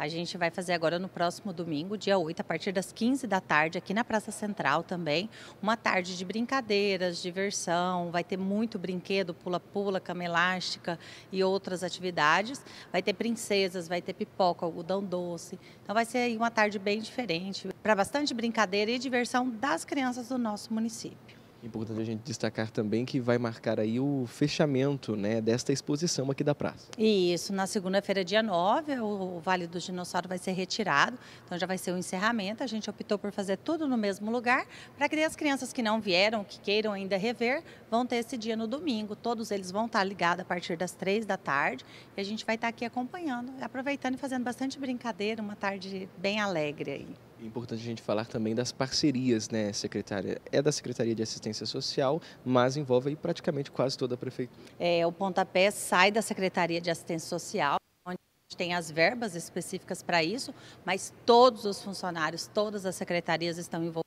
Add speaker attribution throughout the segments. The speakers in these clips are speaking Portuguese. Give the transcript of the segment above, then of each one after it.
Speaker 1: A gente vai fazer agora no próximo domingo, dia 8, a partir das 15 da tarde, aqui na Praça Central também, uma tarde de brincadeiras, diversão, vai ter muito brinquedo, pula-pula, cama elástica e outras atividades. Vai ter princesas, vai ter pipoca, algodão doce. Então vai ser uma tarde bem diferente, para bastante brincadeira e diversão das crianças do nosso município.
Speaker 2: Importante a gente destacar também que vai marcar aí o fechamento né, desta exposição aqui da praça.
Speaker 1: Isso, na segunda-feira, dia 9, o Vale do Dinossauro vai ser retirado, então já vai ser o encerramento. A gente optou por fazer tudo no mesmo lugar, para que as crianças que não vieram, que queiram ainda rever, vão ter esse dia no domingo. Todos eles vão estar ligados a partir das 3 da tarde e a gente vai estar aqui acompanhando, aproveitando e fazendo bastante brincadeira, uma tarde bem alegre aí.
Speaker 2: É Importante a gente falar também das parcerias, né, secretária? É da Secretaria de Assistência Social, mas envolve aí praticamente quase toda a prefeitura.
Speaker 1: É, o pontapé sai da Secretaria de Assistência Social, onde a gente tem as verbas específicas para isso, mas todos os funcionários, todas as secretarias estão envolvidas.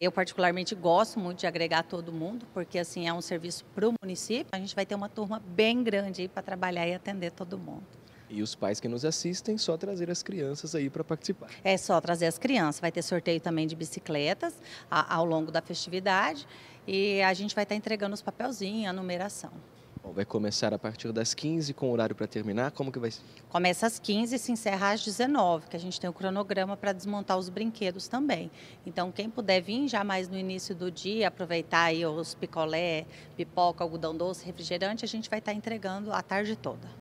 Speaker 1: Eu particularmente gosto muito de agregar todo mundo, porque assim é um serviço para o município. A gente vai ter uma turma bem grande para trabalhar e atender todo mundo.
Speaker 2: E os pais que nos assistem, só trazer as crianças aí para participar.
Speaker 1: É só trazer as crianças. Vai ter sorteio também de bicicletas ao longo da festividade e a gente vai estar tá entregando os papelzinhos, a numeração.
Speaker 2: Bom, vai começar a partir das 15 com horário para terminar. Como que vai ser?
Speaker 1: Começa às 15 e se encerra às 19, que a gente tem o um cronograma para desmontar os brinquedos também. Então, quem puder vir já mais no início do dia, aproveitar aí os picolé, pipoca, algodão doce, refrigerante, a gente vai estar tá entregando a tarde toda.